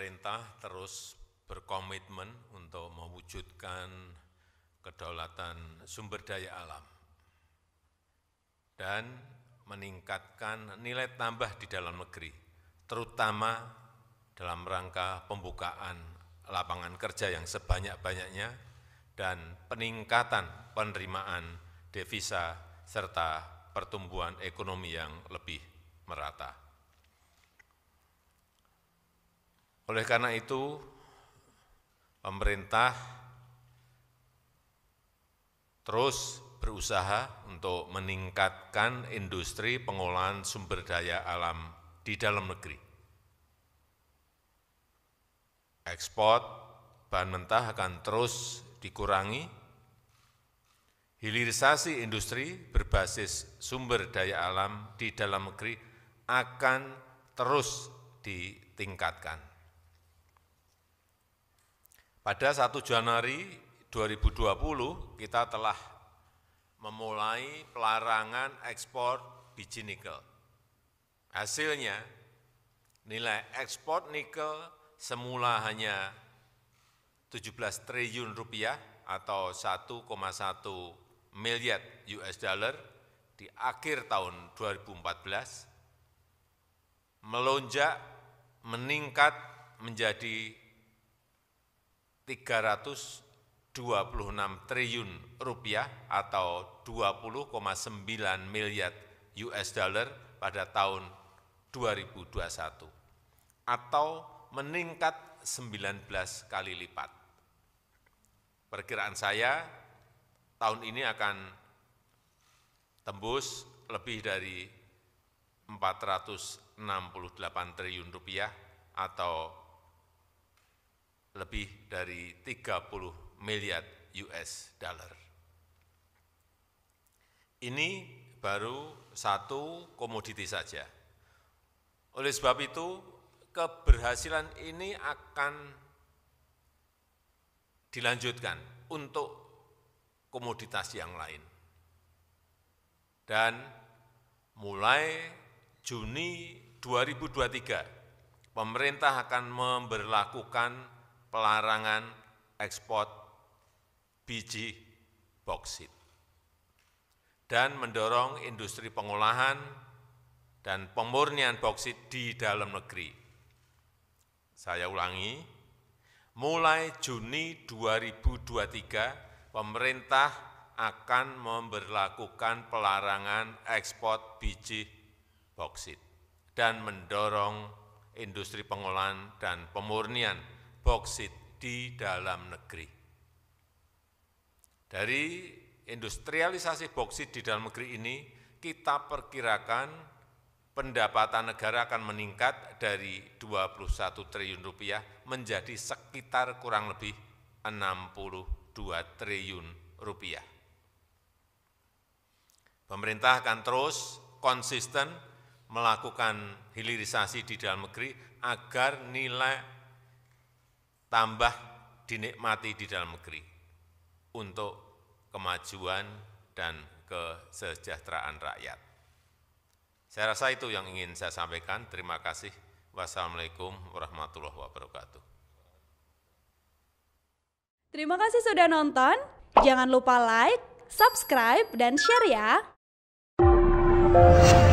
pemerintah terus berkomitmen untuk mewujudkan kedaulatan sumber daya alam dan meningkatkan nilai tambah di dalam negeri, terutama dalam rangka pembukaan lapangan kerja yang sebanyak-banyaknya dan peningkatan penerimaan devisa serta pertumbuhan ekonomi yang lebih merata. Oleh karena itu, pemerintah terus berusaha untuk meningkatkan industri pengolahan sumber daya alam di dalam negeri. Ekspor bahan mentah akan terus dikurangi, hilirisasi industri berbasis sumber daya alam di dalam negeri akan terus ditingkatkan. Pada 1 Januari 2020 kita telah memulai pelarangan ekspor biji nikel. Hasilnya nilai ekspor nikel semula hanya 17 triliun rupiah atau 1,1 miliar US dollar di akhir tahun 2014 melonjak meningkat menjadi 326 triliun rupiah atau 20,9 miliar US dollar pada tahun 2021 atau meningkat 19 kali lipat. Perkiraan saya tahun ini akan tembus lebih dari 468 triliun rupiah atau lebih dari 30 miliar US dollar. Ini baru satu komoditi saja. Oleh sebab itu, keberhasilan ini akan dilanjutkan untuk komoditas yang lain. Dan mulai Juni 2023, pemerintah akan memberlakukan pelarangan ekspor biji boksit dan mendorong industri pengolahan dan pemurnian boksit di dalam negeri. Saya ulangi, mulai Juni 2023 pemerintah akan memberlakukan pelarangan ekspor biji boksit dan mendorong industri pengolahan dan pemurnian boksit di dalam negeri. Dari industrialisasi boksit di dalam negeri ini, kita perkirakan pendapatan negara akan meningkat dari 21 triliun rupiah menjadi sekitar kurang lebih 62 triliun rupiah. Pemerintah akan terus konsisten melakukan hilirisasi di dalam negeri agar nilai tambah dinikmati di dalam negeri untuk kemajuan dan kesejahteraan rakyat. Saya rasa itu yang ingin saya sampaikan. Terima kasih. Wassalamualaikum warahmatullahi wabarakatuh. Terima kasih sudah nonton. Jangan lupa like, subscribe, dan share ya.